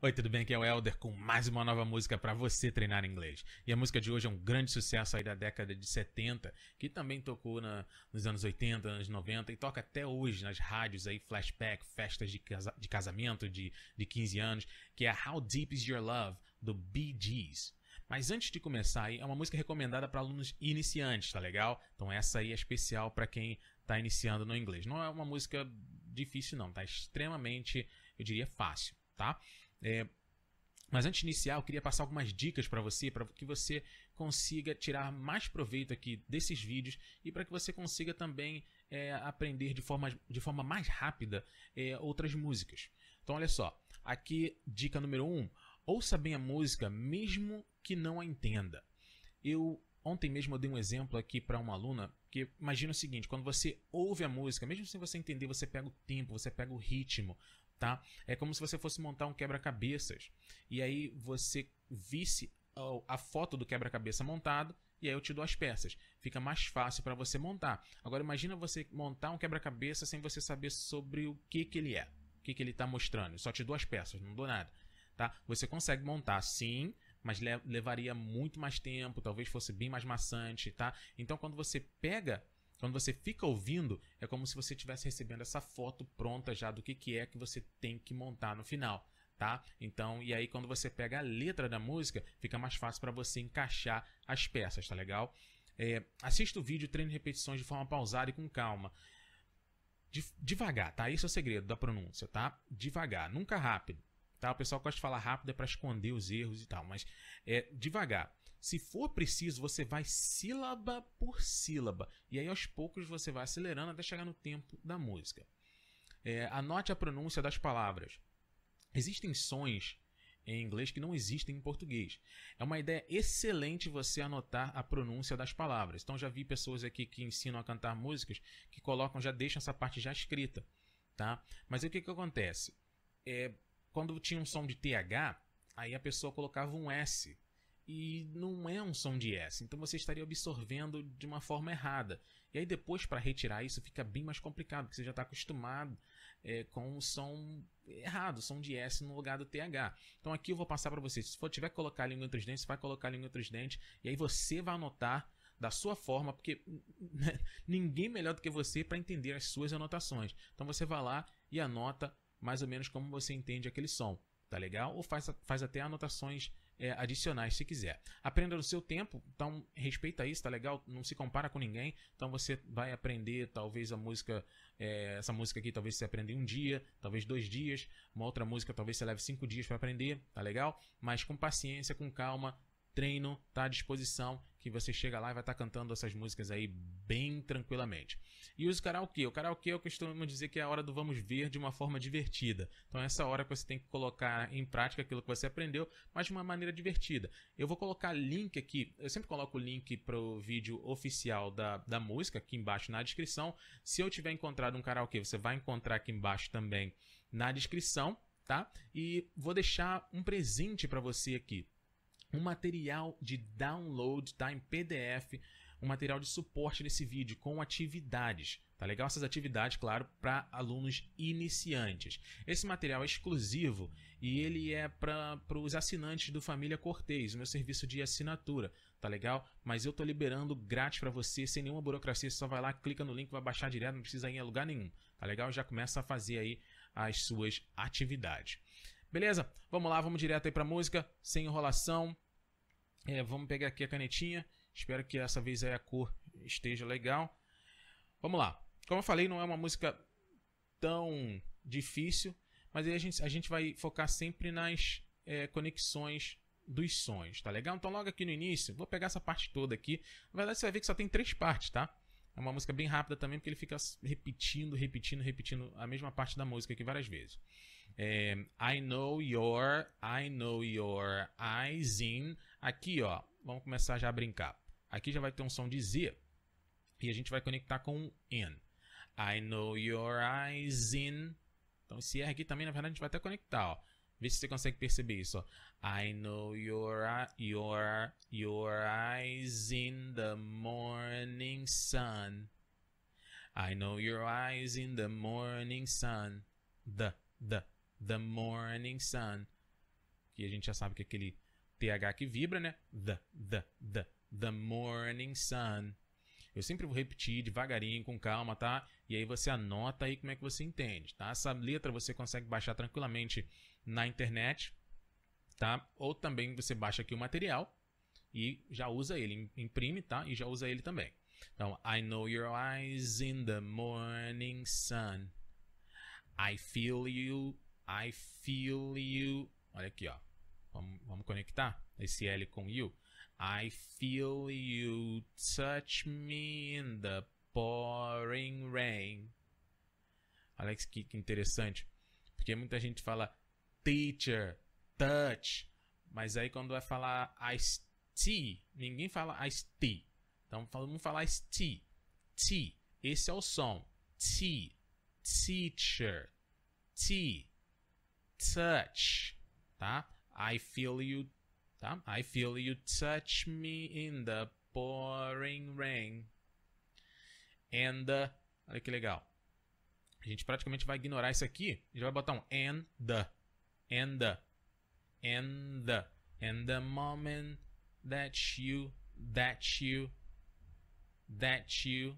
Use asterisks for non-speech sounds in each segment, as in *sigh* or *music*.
Oi, tudo bem? Aqui é o Elder com mais uma nova música para você treinar inglês. E a música de hoje é um grande sucesso aí da década de 70, que também tocou na, nos anos 80, anos 90 e toca até hoje nas rádios aí, flashback, festas de, casa, de casamento de, de 15 anos, que é How Deep Is Your Love, do Bee Gees. Mas antes de começar aí, é uma música recomendada para alunos iniciantes, tá legal? Então essa aí é especial para quem tá iniciando no inglês. Não é uma música difícil não, tá extremamente, eu diria, fácil, tá? É, mas antes de iniciar, eu queria passar algumas dicas para você, para que você consiga tirar mais proveito aqui desses vídeos e para que você consiga também é, aprender de forma, de forma mais rápida é, outras músicas. Então, olha só, aqui dica número 1: um, ouça bem a música, mesmo que não a entenda. Eu Ontem mesmo eu dei um exemplo aqui para uma aluna que imagina o seguinte: quando você ouve a música, mesmo sem você entender, você pega o tempo, você pega o ritmo, tá? É como se você fosse montar um quebra-cabeças e aí você visse a foto do quebra-cabeça montado e aí eu te dou as peças. Fica mais fácil para você montar. Agora imagina você montar um quebra-cabeça sem você saber sobre o que que ele é, o que que ele está mostrando. Eu só te dou as peças, não dou nada, tá? Você consegue montar sim, mas levaria muito mais tempo, talvez fosse bem mais maçante, tá? Então quando você pega quando você fica ouvindo, é como se você estivesse recebendo essa foto pronta já do que, que é que você tem que montar no final. Tá? Então, e aí quando você pega a letra da música, fica mais fácil para você encaixar as peças, tá legal? É, assista o vídeo, treine repetições de forma pausada e com calma. De, devagar, tá? Isso é o segredo da pronúncia, tá? Devagar, nunca rápido. Tá? O pessoal gosta de falar rápido é para esconder os erros e tal, mas é devagar. Se for preciso, você vai sílaba por sílaba. E aí aos poucos você vai acelerando até chegar no tempo da música. É, anote a pronúncia das palavras. Existem sons em inglês que não existem em português. É uma ideia excelente você anotar a pronúncia das palavras. Então já vi pessoas aqui que ensinam a cantar músicas que colocam, já deixam essa parte já escrita, tá? Mas o que que acontece? É, quando tinha um som de TH, aí a pessoa colocava um S e não é um som de S, então você estaria absorvendo de uma forma errada. E aí depois para retirar isso fica bem mais complicado, porque você já está acostumado é, com o som errado, som de S no lugar do TH. Então aqui eu vou passar para você. se for tiver que colocar a língua entre os dentes, vai colocar a língua entre os dentes, e aí você vai anotar da sua forma, porque né, *laughs* ninguém melhor do que você para entender as suas anotações. Então você vai lá e anota mais ou menos como você entende aquele som, tá legal? Ou faz, faz até anotações é, adicionais se quiser. Aprenda no seu tempo, então respeita isso, tá legal? Não se compara com ninguém, então você vai aprender talvez a música, é, essa música aqui talvez você aprenda em um dia, talvez dois dias, uma outra música talvez você leve cinco dias para aprender, tá legal? Mas com paciência, com calma, treino, tá à disposição, que você chega lá e vai estar tá cantando essas músicas aí bem tranquilamente. E uso karaokê. O karaokê eu costumo dizer que é a hora do vamos ver de uma forma divertida. Então é essa hora que você tem que colocar em prática aquilo que você aprendeu, mas de uma maneira divertida. Eu vou colocar link aqui, eu sempre coloco o link para o vídeo oficial da, da música aqui embaixo na descrição. Se eu tiver encontrado um karaokê, você vai encontrar aqui embaixo também na descrição, tá? E vou deixar um presente para você aqui um material de download, tá? Em PDF, um material de suporte nesse vídeo com atividades. Tá legal essas atividades, claro, para alunos iniciantes. Esse material é exclusivo e ele é para os assinantes do Família Cortez, meu serviço de assinatura, tá legal? Mas eu tô liberando grátis para você, sem nenhuma burocracia, você só vai lá, clica no link, vai baixar direto, não precisa ir a lugar nenhum, tá legal? Já começa a fazer aí as suas atividades. Beleza? Vamos lá, vamos direto aí pra música, sem enrolação. É, vamos pegar aqui a canetinha. Espero que essa vez aí a cor esteja legal. Vamos lá. Como eu falei, não é uma música tão difícil, mas aí a gente, a gente vai focar sempre nas é, conexões dos sons, tá legal? Então logo aqui no início, vou pegar essa parte toda aqui. Na verdade você vai ver que só tem três partes, tá? É uma música bem rápida também, porque ele fica repetindo, repetindo, repetindo a mesma parte da música aqui várias vezes. É, I know your, I know your eyes in. Aqui, ó, vamos começar já a brincar. Aqui já vai ter um som de Z e a gente vai conectar com um in. I know your eyes in. Então esse R aqui também, na verdade, a gente vai até conectar, ó. Vê se você consegue perceber isso. Ó. I know your, your, your eyes in the morning sun. I know your eyes in the morning sun. The, the, the morning sun. Que a gente já sabe que é aquele TH que vibra, né? The, the, the, the morning sun. Eu sempre vou repetir devagarinho, com calma, tá? E aí você anota aí como é que você entende, tá? Essa letra você consegue baixar tranquilamente na internet, tá? Ou também você baixa aqui o material e já usa ele, imprime, tá? E já usa ele também. Então, I know your eyes in the morning sun. I feel you, I feel you. Olha aqui, ó. Vamos, vamos conectar esse L com you. I feel you touch me in the pouring rain. Alex, que, que interessante. Porque muita gente fala teacher, touch. Mas aí quando vai falar ice tea, ninguém fala ice tea. Então vamos falar ice tea. Tea. Esse é o som. Tea. Teacher. Tea. Touch. Tá? I feel you. Tá? I feel you touch me in the pouring rain. And the. Olha que legal. A gente praticamente vai ignorar isso aqui. A gente vai botar um and the. and the and the and the moment that you that you that you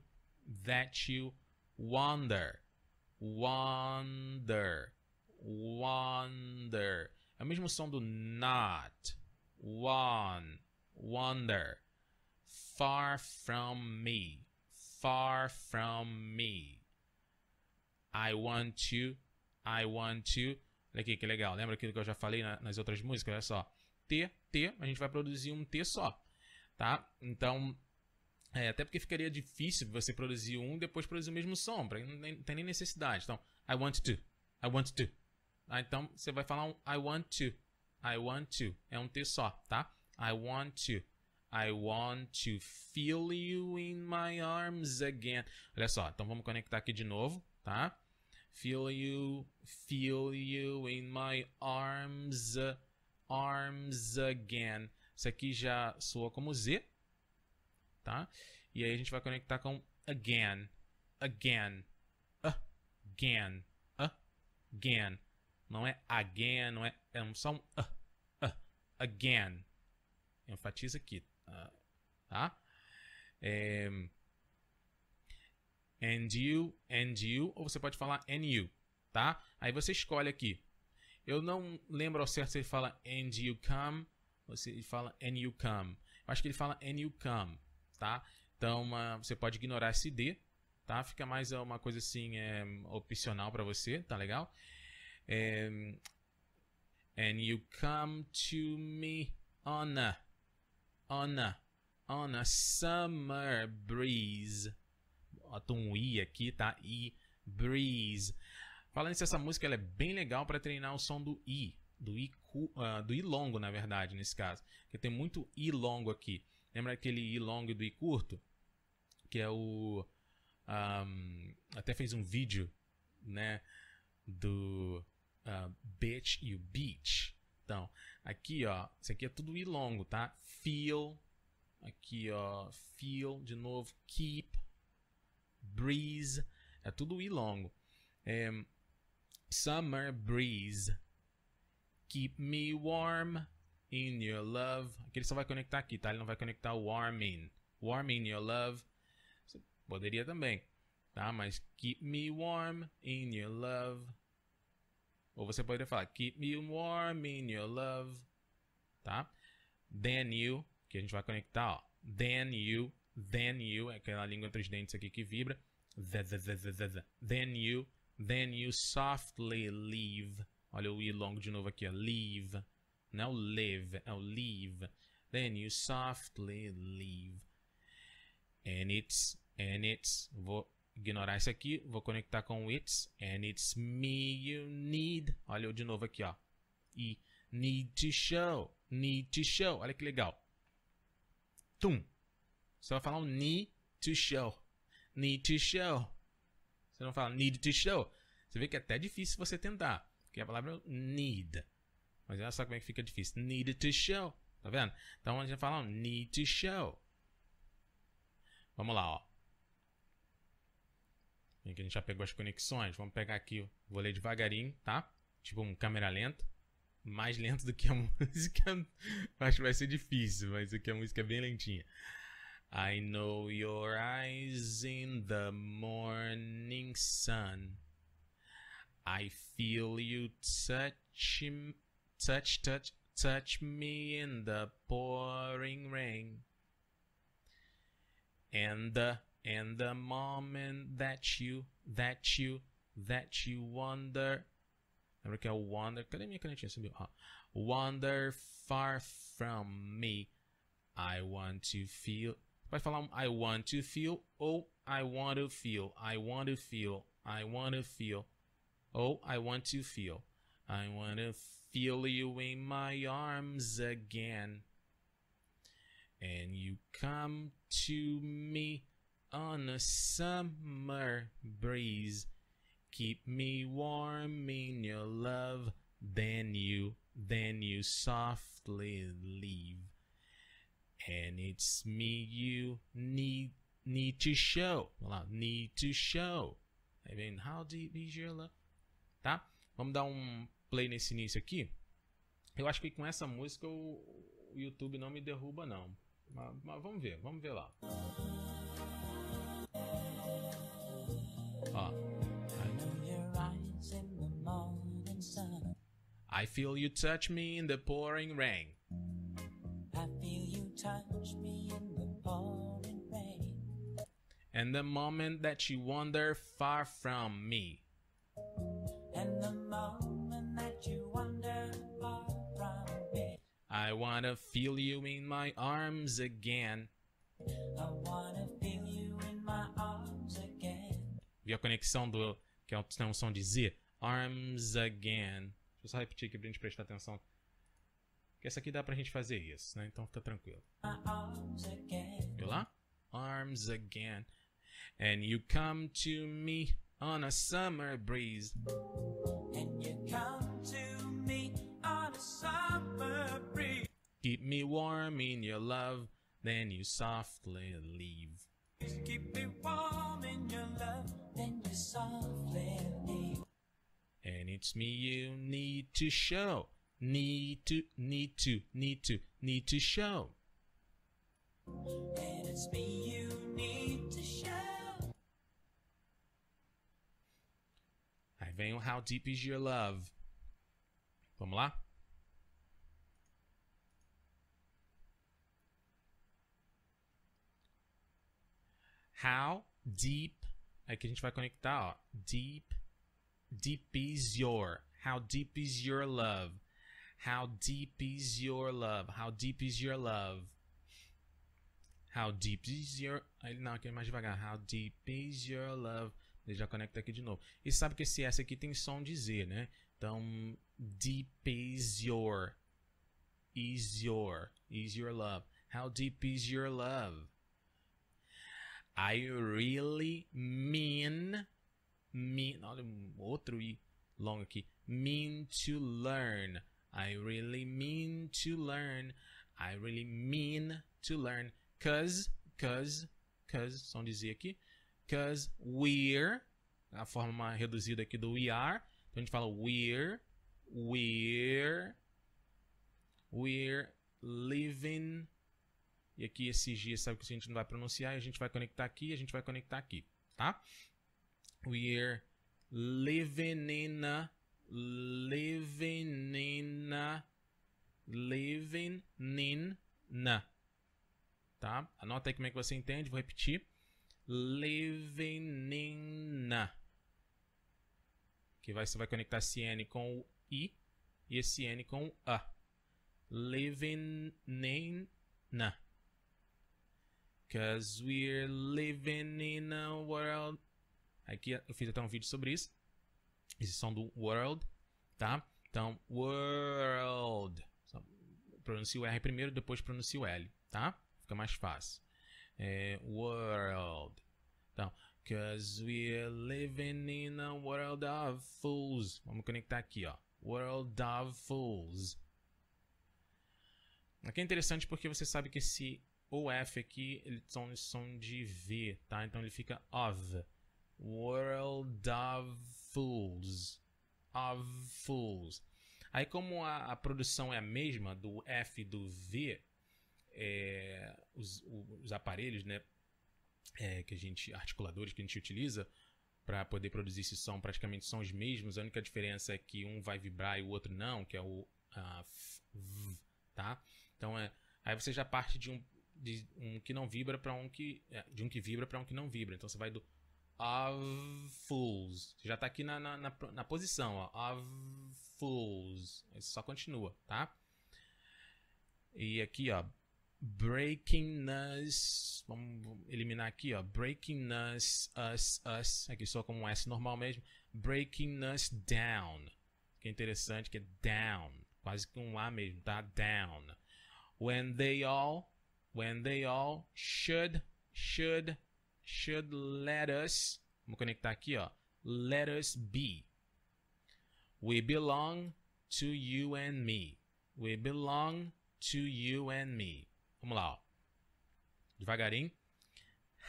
that you wonder wonder wonder é o mesmo som do not one wonder far from me far from me i want to i want to Olha aqui que legal, lembra aquilo que eu já falei na, nas outras músicas? Olha só, T, T, a gente vai produzir um T só, tá? Então, é, até porque ficaria difícil você produzir um e depois produzir o mesmo som, pra, não tem nem necessidade. Então, I want to, I want to. Ah, então, você vai falar um I want to, I want to, é um T só, tá? I want to, I want to feel you in my arms again. Olha só, então vamos conectar aqui de novo, tá? Feel you, feel you in my arms, arms again. Isso aqui já soa como Z, tá? E aí a gente vai conectar com again, again, again, again. Não é again, não é, é um só um uh, uh, again. Enfatiza aqui, uh, tá? É and you, and you, ou você pode falar and you, tá? Aí você escolhe aqui. Eu não lembro ao certo se ele fala and you come, ou se ele fala and you come. Eu acho que ele fala and you come, tá? Então você pode ignorar esse D, tá? Fica mais uma coisa assim é, opcional para você, tá legal? É, and you come to me on a, on a, on a summer breeze. Bota um I aqui, tá? E Breeze. Falando nisso essa música ela é bem legal para treinar o som do I. Do I, uh, do I longo, na verdade, nesse caso. Porque tem muito I longo aqui. Lembra aquele I longo e do I curto? Que é o. Um, até fez um vídeo, né? Do uh, Bitch e o Beach. Então, aqui, ó. Isso aqui é tudo I longo, tá? Feel. Aqui, ó. Feel. De novo. Keep breeze, é tudo i longo. É, summer breeze, keep me warm in your love. Aqui ele só vai conectar aqui, tá? Ele não vai conectar warm in. Warm in your love. Você poderia também, tá? Mas keep me warm in your love. Ou você poderia falar keep me warm in your love, tá? Then you, que a gente vai conectar, ó. Then you Then You, é aquela língua entre os dentes aqui que vibra. then You, Then You softly leave. Olha o I longo de novo aqui, ó. Leave. Não é o live, é o leave. Then you softly leave. And it's, and it's. Vou ignorar isso aqui, vou conectar com it's. And it's me you need. Olha o de novo aqui, ó. E need to show, need to show. Olha que legal. Tum. Você vai falar um need to show. Need to show. Você não fala need to show. Você vê que é até difícil você tentar. Porque a palavra é need. Mas olha só como é que fica difícil. Need to show. Tá vendo? Então a gente fala um need to show. Vamos lá, ó. Aqui a gente já pegou as conexões. Vamos pegar aqui, vou ler devagarinho, tá? Tipo um câmera lenta. Mais lento do que a *laughs* música. Acho que vai ser difícil, mas aqui a música é bem lentinha. I know your eyes in the morning sun. I feel you touch, touch, touch, touch me in the pouring rain. And the, and the moment that you, that you, that you wander, America Wander. Cadê minha make Sumiu. Ah. Wander far from me. I want to feel vai falar um I want to feel ou I want to feel, I want to feel, I want to feel, ou I want to feel. I want to feel you in my arms again. And you come to me on a summer breeze. Keep me warm in your love, then you, then you softly leave. And it's me you need need to show. Vamos lá, need to show. I tá mean, how deep is your love? Tá? Vamos dar um play nesse início aqui. Eu acho que com essa música o YouTube não me derruba não. Mas, mas vamos ver, vamos ver lá. Ó. I feel you touch me in the pouring rain. touch me in the pouring rain. And the moment that you wander far from me. And the moment that you wander far from me. I wanna feel you in my arms again. I wanna feel you in my arms again. a conexão do que é um som de Z? Arms again. Deixa eu só repetir aqui pra gente prestar atenção. Que essa aqui dá pra gente fazer isso, né? Então fica tranquilo. Viu lá? Arms again. And you come to me on a summer breeze. And you come to me on a summer breeze. Keep me warm in your love, then you softly leave. Keep me warm in your love, then you softly leave. And it's me you need to show. need to, need to, need to, need to show. And it's me you need to show. Aí vem o How Deep Is Your Love. Vamos lá? How deep. Aqui é a gente vai conectar, ó. Deep. Deep is your. How deep is your love? How deep is your love? How deep is your love? How deep is your. Não, aqui é mais devagar. How deep is your love? Ele já conecta aqui de novo. E sabe que esse S aqui tem som de Z, né? Então, deep is your. Is your. Is your love. How deep is your love? I really mean. Mean. Olha, outro I longo aqui. Mean to learn. I really mean to learn. I really mean to learn. Cause, cause, cause, som dizer aqui. Cause we're, a forma reduzida aqui do we are. Então a gente fala we're, we're, we're living. E aqui esse G sabe que a gente não vai pronunciar. E a gente vai conectar aqui, a gente vai conectar aqui, tá? We're living in a Levenina. Levenina. Tá? Anota aí como é que você entende, vou repetir. Levenina. Que vai, você vai conectar esse N com o I e esse N com o A. Levenina. Cause we're living in a world. Aqui eu fiz até um vídeo sobre isso esse som do world, tá? Então, world. Pronuncio o R primeiro, depois pronuncio o L, tá? Fica mais fácil. É, world. Então, cause we're living in a world of fools. Vamos conectar aqui, ó. World of fools. Aqui é interessante porque você sabe que esse o F aqui, ele são som de V, tá? Então ele fica of. World of fools. Of fools. Aí, como a, a produção é a mesma do F e do V, é, os, os, aparelhos, né? É, que a gente. articuladores que a gente utiliza para poder produzir esse som praticamente são os mesmos. A única diferença é que um vai vibrar e o outro não, que é o. f, v, tá? Então é. Aí você já parte de um, de um que não vibra para um que. É, de um que vibra para um que não vibra. Então você vai do Of Fools. Já tá aqui na, na, na, na posição, ó. Of Fools. Isso só continua, tá? E aqui, ó. Breaking us. Vamos, eliminar aqui, ó. Breaking us, us, us. Aqui só como um S normal mesmo. Breaking us down. Que é interessante, que é down. Quase que um A mesmo, tá? Down. When they all. When they all should. Should should let us, vamos conectar aqui, ó, let us be. We belong to you and me. We belong to you and me. Vamos lá, ó. Devagarinho.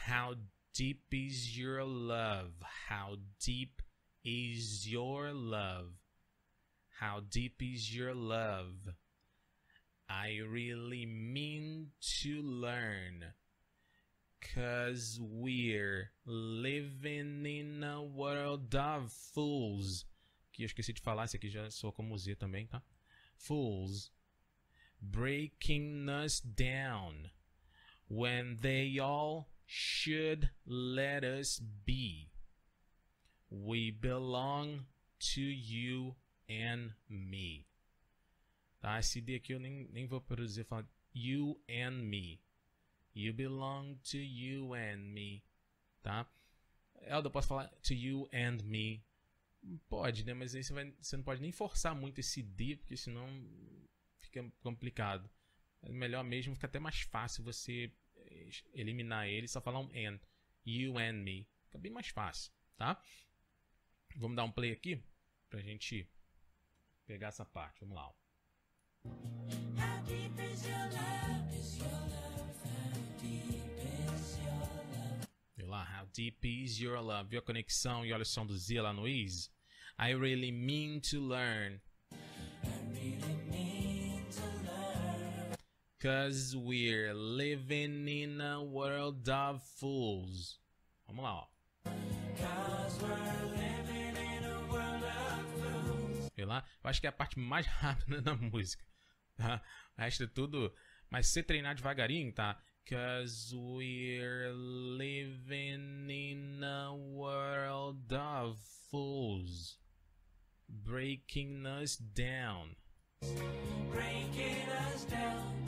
How deep is your love? How deep is your love? How deep is your love? I really mean to learn. Cause we're living in a world of fools. Que eu esqueci de falar, esse aqui já soa como Z também, tá? Fools. Breaking us down. When they all should let us be. We belong to you and me. Tá? Esse D aqui eu nem, nem vou produzir falar you and me. You belong to you and me. Tá? Elda, eu posso falar to you and me. Pode, né? Mas aí você, vai, você não pode nem forçar muito esse D, porque senão fica complicado. É melhor mesmo, fica até mais fácil você eh, eliminar ele só falar um and. You and me. Fica bem mais fácil, tá? Vamos dar um play aqui pra gente pegar essa parte. Vamos lá. How deep is your love? Is your love? lá. How deep is your love? Viu a conexão e olha o som do Z lá no is. I really mean to learn. Cause we're living in a world of fools. Vamos lá, ó. Viu lá? Eu acho que é a parte mais *laughs* rápida da música. Tá? O resto é tudo. Mas se treinar devagarinho, tá? Cause we're living in a world of fools breaking us down. Breaking us down.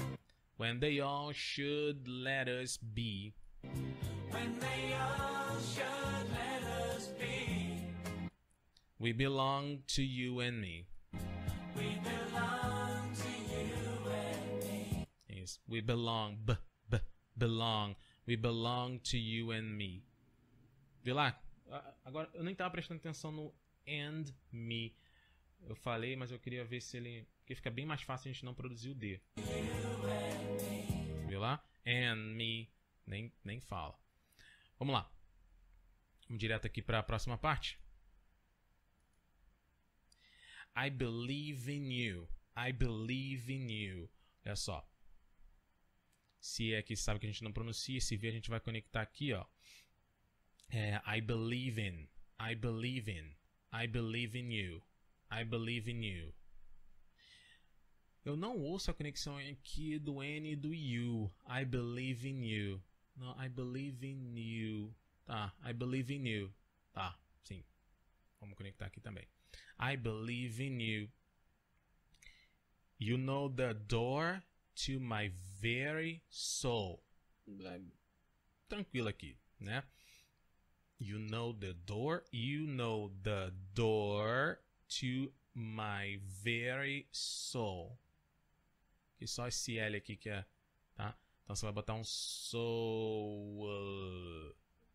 When they all should let us be. When they all should let us be. We belong to you and me. We belong to you and me. Yes, we belong. B belong. We belong to you and me. Vê lá. Agora, eu nem tava prestando atenção no and me. Eu falei, mas eu queria ver se ele. Porque fica bem mais fácil a gente não produzir o D. Viu lá? And me. Nem, nem fala. Vamos lá. Vamos direto aqui para a próxima parte. I believe in you. I believe in you. Olha só se é que sabe que a gente não pronuncia, se vê, a gente vai conectar aqui, ó. É, I believe in, I believe in, I believe in you, I believe in you. Eu não ouço a conexão aqui do N e do you. I believe in you. Não, I believe in you. Tá, I believe in you. Tá, sim. Vamos conectar aqui também. I believe in you. You know the door to my very soul. Tranquilo aqui, né? You know the door, you know the door to my very soul. Que só esse L aqui que é, tá? Então você vai botar um soul,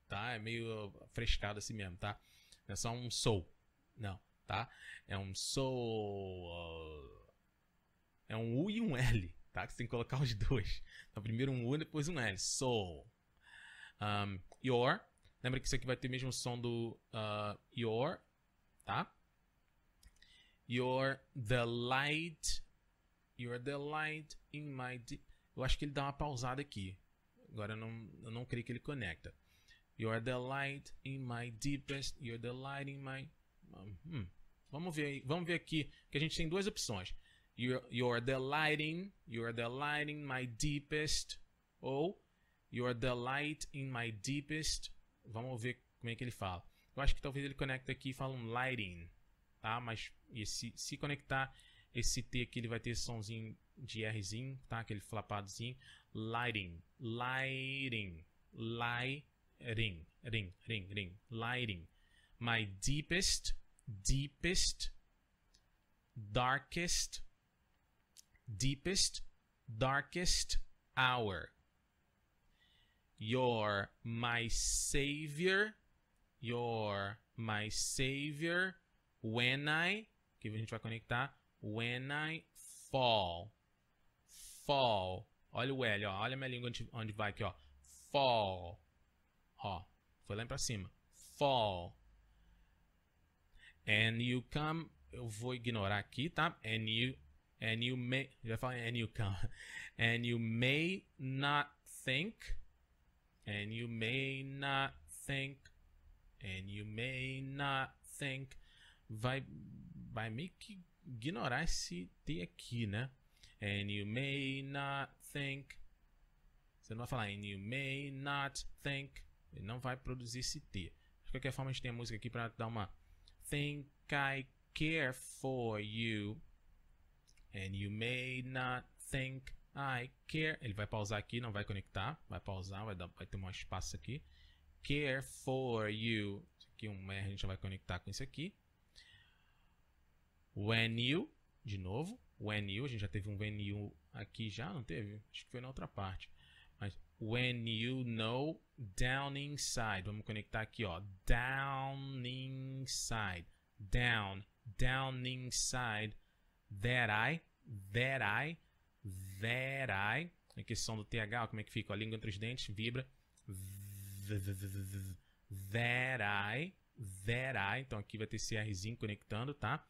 tá? É meio frescado assim mesmo, tá? Não é só um soul, não, tá? É um soul, é um U e um L, tá? Que você tem que colocar *laughs* os dois. Então, primeiro um U, depois um L. so, Um, your. Lembra que isso aqui vai ter o mesmo som do uh, your, tá? You're the light. You're the light in my. Eu acho que ele dá uma pausada aqui. Agora eu não, eu não creio que ele conecta. You're the light in my deepest. You're the light in my. Hum. Vamos ver aí. Vamos ver aqui. Que a gente tem duas opções. You're, you're delighting, you're delighting my deepest. Ou you're delight in my deepest. Vamos ver como é que ele fala. Eu acho que talvez ele conecta aqui e fala um lighting, tá? Mas esse, se conectar esse T aqui, ele vai ter somzinho de Rzinho, tá? Aquele flapadozinho. Lighting, lighting, lighting, ring, ring, ring, lighting. My deepest, deepest, darkest, deepest, darkest hour. You're my savior. You're my savior when I, que a gente vai conectar, when I fall. Fall. Olha o L, ó. olha a minha língua onde, onde vai aqui, ó. Fall. Ó, foi lá pra cima. Fall. And you come, eu vou ignorar aqui, tá? And you And you may. Já falei, and you come. *laughs* And you may not think. And you may not think. And you may not think. Vai, vai meio que ignorar esse T aqui, né? And you may not think. Você não vai falar and you may not think. Ele não vai produzir esse T. De qualquer forma, a gente tem a música aqui para dar uma. Think I care for you. And you may not think I care. Ele vai pausar aqui, não vai conectar. Vai pausar, vai, dar, vai ter um espaço aqui. Care for you. Isso aqui é um R a gente vai conectar com isso aqui. When you, de novo. When you, a gente já teve um when you aqui já, não teve? Acho que foi na outra parte. Mas when you know down inside. Vamos conectar aqui, ó. Down inside. Down. Down inside that I, that I, that I. Aqui som do TH, como é que fica? A língua entre os dentes, vibra. That I, that I. Então aqui vai ter Rzinho conectando, tá?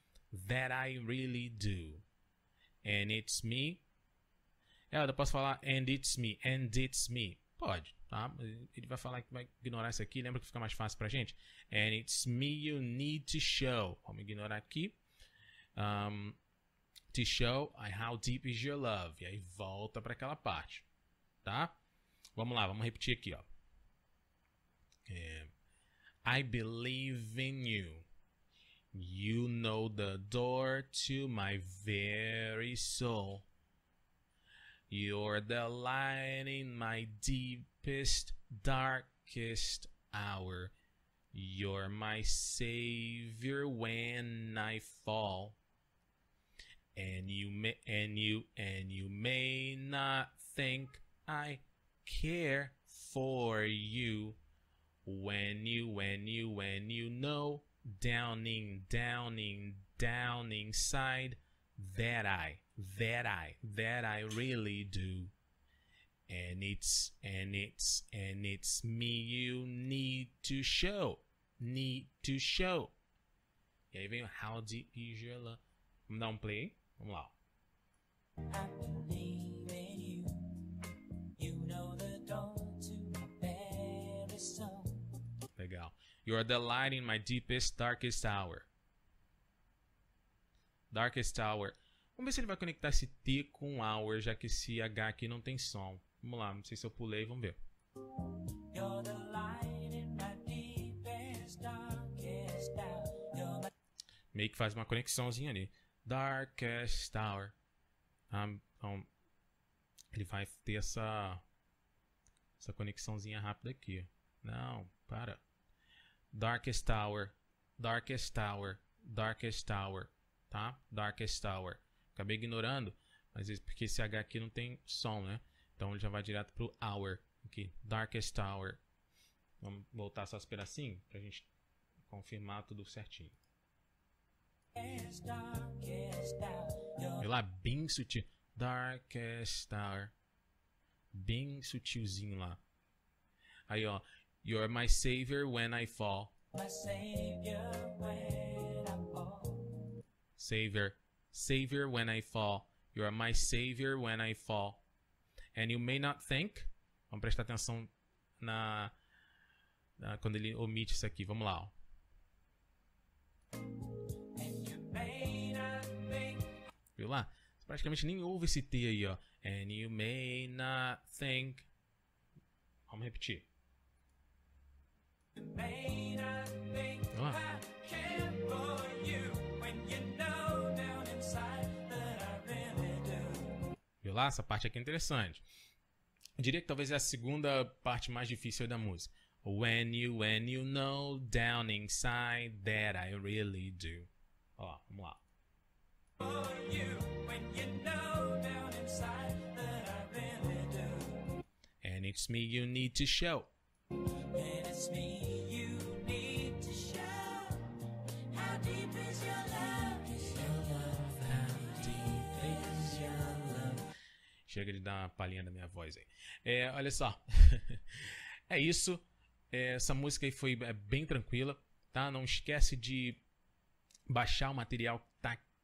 That I really do. And it's me. É, eu posso falar and it's me, and it's me. Pode, tá? Ele vai falar que vai ignorar isso aqui. Lembra que fica mais fácil pra gente? And it's me you need to show. Vamos ignorar aqui. Um, show I How Deep Is Your Love. E aí volta para aquela parte, tá? Vamos lá, vamos repetir aqui, ó. É, I believe in you. You know the door to my very soul. You're the light in my deepest, darkest hour. You're my savior when I fall and you may and you and you may not think I care for you when you when you when you know downing downing downing side that I that I that I really do and it's and it's and it's me you need to show need to show e aí vem how deep is your love vamos dar um play Vamos lá. Legal. You are the light in my deepest, darkest hour. Darkest hour. Vamos ver se ele vai conectar esse T com hour, já que esse H aqui não tem som. Vamos lá, não sei se eu pulei, vamos ver. Meio que faz uma conexãozinha ali. Darkest Tower. Ah, então, ele vai ter essa, essa conexãozinha rápida aqui. Não, para. Darkest Tower, Darkest Tower, Darkest Tower, tá? Darkest Tower. Acabei ignorando, mas é porque esse H aqui não tem som, né? Então ele já vai direto pro Hour aqui, Darkest Tower. Vamos voltar só esperar assim, pra gente confirmar tudo certinho lá bem sutil. Darkest Star. Bem sutilzinho lá. Aí, ó. You're my savior when I fall. My savior when I fall. Savior. Savior when I fall. You are my savior when I fall. And you may not think. Vamos prestar atenção na, na quando ele omite isso aqui. Vamos lá. Ó. viu lá? Praticamente nem ouve esse T aí, ó. And you may not think. Vamos repetir. Viu lá? Essa parte aqui é interessante. Eu diria que talvez é a segunda parte mais difícil da música. When you, when you know down inside that I really do. Ó, vamos lá. And it's me you need to show. And it's me you need to show. How deep is your love? Is your love? How deep is your love? Chega de dar uma palhinha na minha voz aí. É, olha só. *laughs* é isso. É, essa música aí foi é bem tranquila, tá? Não esquece de baixar o material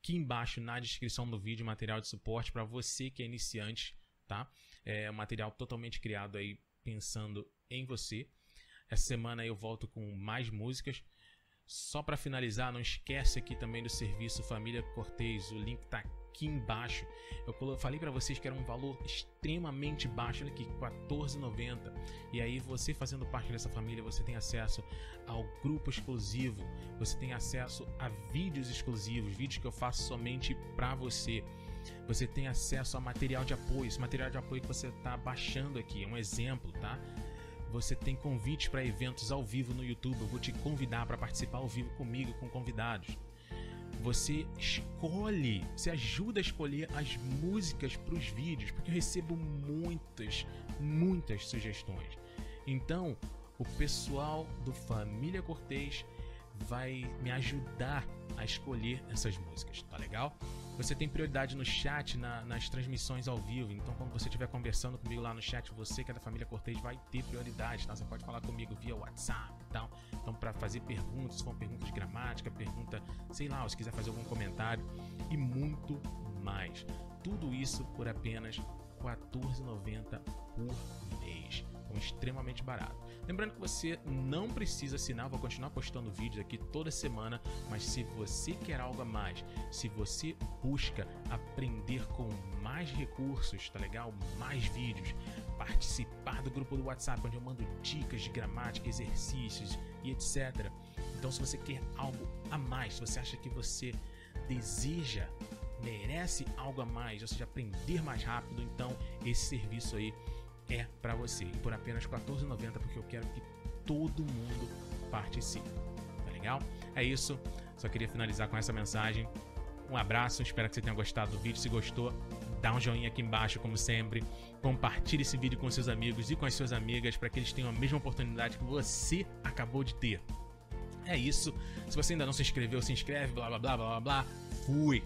aqui embaixo na descrição do vídeo material de suporte para você que é iniciante, tá? É um material totalmente criado aí pensando em você. Essa semana eu volto com mais músicas. Só para finalizar, não esquece aqui também do serviço Família Cortez, o link tá aqui embaixo. Eu falei para vocês que era um valor extremamente baixo, olha aqui, 14,90. E aí você fazendo parte dessa família, você tem acesso ao grupo exclusivo, você tem acesso a vídeos exclusivos, vídeos que eu faço somente para você. Você tem acesso a material de apoio, esse material de apoio que você está baixando aqui, é um exemplo, tá? Você tem convite para eventos ao vivo no YouTube. Eu vou te convidar para participar ao vivo comigo com convidados você escolhe, você ajuda a escolher as músicas para os vídeos, porque eu recebo muitas, muitas sugestões. Então, o pessoal do Família Cortez vai me ajudar a escolher essas músicas, tá legal? Você tem prioridade no chat, na, nas transmissões ao vivo. Então, quando você estiver conversando comigo lá no chat, você que é da família Cortez vai ter prioridade, tá? Você pode falar comigo via WhatsApp e tal. Então, para fazer perguntas, se for pergunta de gramática, pergunta, sei lá, se quiser fazer algum comentário e muito mais. Tudo isso por apenas R$ 14,90 por mês extremamente barato. Lembrando que você não precisa assinar, vou continuar postando vídeos aqui toda semana, mas se você quer algo a mais, se você busca aprender com mais recursos, tá legal? Mais vídeos, participar do grupo do WhatsApp onde eu mando dicas de gramática, exercícios e etc. Então, se você quer algo a mais, se você acha que você deseja merece algo a mais, ou seja, aprender mais rápido, então esse serviço aí é para você. E por apenas R$14,90, porque eu quero que todo mundo participe. Tá legal? É isso. Só queria finalizar com essa mensagem. Um abraço, espero que você tenha gostado do vídeo. Se gostou, dá um joinha aqui embaixo, como sempre. Compartilhe esse vídeo com seus amigos e com as suas amigas para que eles tenham a mesma oportunidade que você acabou de ter. É isso. Se você ainda não se inscreveu, se inscreve, blá blá blá blá blá. Fui!